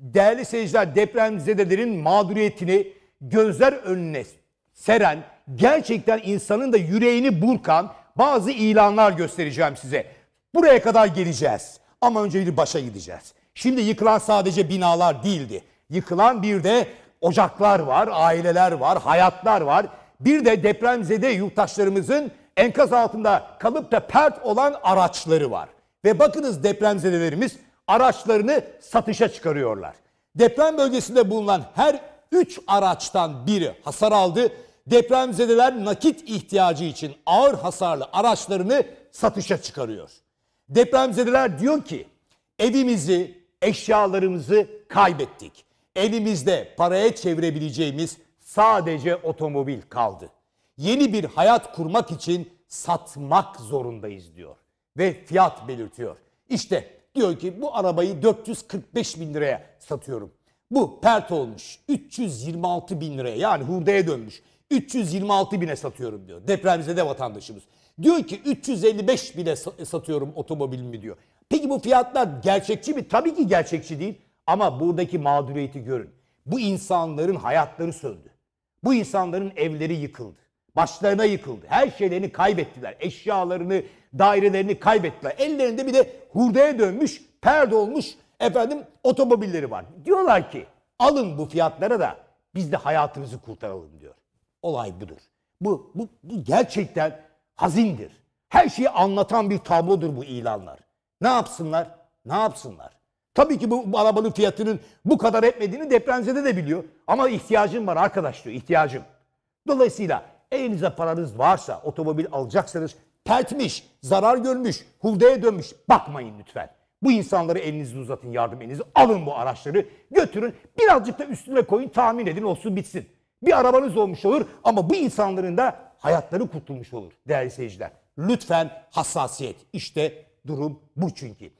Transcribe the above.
değerli seyirciler depremzedelerin mağduriyetini gözler önüne seren, gerçekten insanın da yüreğini burkan bazı ilanlar göstereceğim size. Buraya kadar geleceğiz ama önce bir başa gideceğiz. Şimdi yıkılan sadece binalar değildi. Yıkılan bir de ocaklar var, aileler var, hayatlar var. Bir de depremzede yurttaşlarımızın enkaz altında kalıp da pert olan araçları var. Ve bakınız depremzedelerimiz araçlarını satışa çıkarıyorlar. Deprem bölgesinde bulunan her 3 araçtan biri hasar aldı. Depremzedeler nakit ihtiyacı için ağır hasarlı araçlarını satışa çıkarıyor. Depremzedeler diyor ki evimizi, eşyalarımızı kaybettik. Elimizde paraya çevirebileceğimiz sadece otomobil kaldı. Yeni bir hayat kurmak için satmak zorundayız diyor ve fiyat belirtiyor. İşte Diyor ki bu arabayı 445 bin liraya satıyorum. Bu pert olmuş. 326 bin liraya yani hurdaya dönmüş. 326 bine satıyorum diyor. de vatandaşımız. Diyor ki 355 bine satıyorum otomobilimi diyor. Peki bu fiyatlar gerçekçi mi? Tabii ki gerçekçi değil. Ama buradaki mağduriyeti görün. Bu insanların hayatları söndü. Bu insanların evleri yıkıldı. Başlarına yıkıldı. Her şeylerini kaybettiler. Eşyalarını, dairelerini kaybettiler. Ellerinde bir de hurdaya dönmüş, perde olmuş efendim otomobilleri var. Diyorlar ki alın bu fiyatlara da biz de hayatımızı kurtaralım diyor. Olay budur. Bu, bu, bu gerçekten hazindir. Her şeyi anlatan bir tablodur bu ilanlar. Ne yapsınlar? Ne yapsınlar? Tabii ki bu, bu arabanın fiyatının bu kadar etmediğini depremzede de biliyor. Ama ihtiyacım var arkadaş diyor, ihtiyacım. Dolayısıyla Elinize paranız varsa otomobil alacaksanız pertmiş, zarar görmüş, huldeye dönmüş bakmayın lütfen. Bu insanları elinizi uzatın yardım elinizi. Alın bu araçları götürün birazcık da üstüne koyun tahmin edin olsun bitsin. Bir arabanız olmuş olur ama bu insanların da hayatları kurtulmuş olur değerli seyirciler. Lütfen hassasiyet. İşte durum bu çünkü.